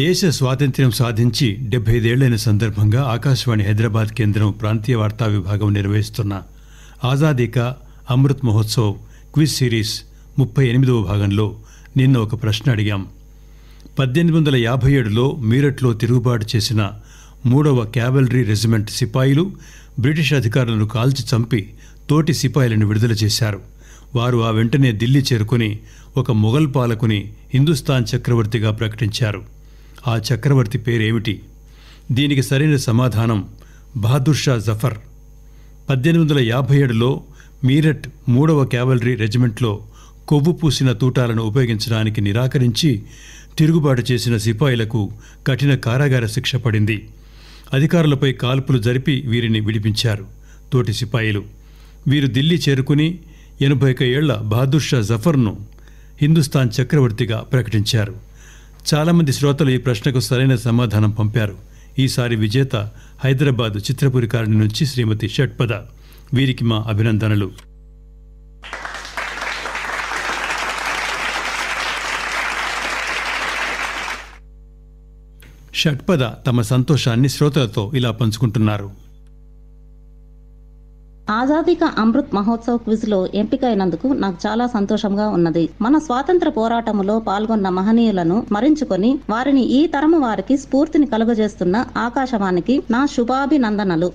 దేశ స్వాతంత్ర్యం సాధించి డెబ్బై ఐదేళ్లైన సందర్భంగా ఆకాశవాణి హైదరాబాద్ కేంద్రం ప్రాంతీయ వార్తా విభాగం నిర్వహిస్తున్న ఆజాదీకా అమృత్ మహోత్సవ్ క్విజ్ సిరీస్ ముప్పై ఎనిమిదవ భాగంలో నిన్న ఒక ప్రశ్న అడిగాం పద్దెనిమిది వందల యాభై ఏడులో మీరట్లో తిరుగుబాటు చేసిన మూడవ క్యావలరీ రెజిమెంట్ సిపాయిలు బ్రిటిష్ అధికారులను కాల్చి చంపి తోటి సిపాయిలను విడుదల చేశారు వారు ఆ వెంటనే ఢిల్లీ చేరుకుని ఒక మొఘల్ పాలకుని హిందుస్థాన్ చక్రవర్తిగా ప్రకటించారు ఆ చక్రవర్తి పేరేమిటి దీనికి సరైన సమాధానం బహదూర్షా జఫర్ పద్దెనిమిది వందల యాభై ఏడులో మీరట్ మూడవ క్యావలరీ రెజిమెంట్లో కొవ్వు పూసిన తూటాలను ఉపయోగించడానికి నిరాకరించి తిరుగుబాటు చేసిన సిపాయిలకు కఠిన కారాగార శిక్ష పడింది అధికారులపై కాల్పులు జరిపి వీరిని విడిపించారు తోటి సిపాయిలు వీరు ఢిల్లీ చేరుకుని ఎనభై ఒక ఏళ్ల బహదూర్ షా జఫర్ను హిందుస్థాన్ చక్రవర్తిగా ప్రకటించారు చాలామంది శ్రోతలు ఈ ప్రశ్నకు సరైన సమాధానం పంపారు ఈసారి విజేత హైదరాబాద్ చిత్రపురికారిణి నుంచి శ్రీమతి షట్పద వీరికి మా అభినందనలు షట్పద తమ సంతోషాన్ని శ్రోతలతో ఇలా పంచుకుంటున్నారు కా అమృత్ మహోత్సవ్ క్విజ్ లో ఎంపికైనందుకు నాకు చాలా సంతోషంగా ఉన్నది మన స్వాతంత్ర పోరాటములో పాల్గొన్న మహనీయులను మరించుకొని వారిని ఈ తరము వారికి స్ఫూర్తిని కలుగజేస్తున్న ఆకాశవాణికి నా శుభాభినందనలు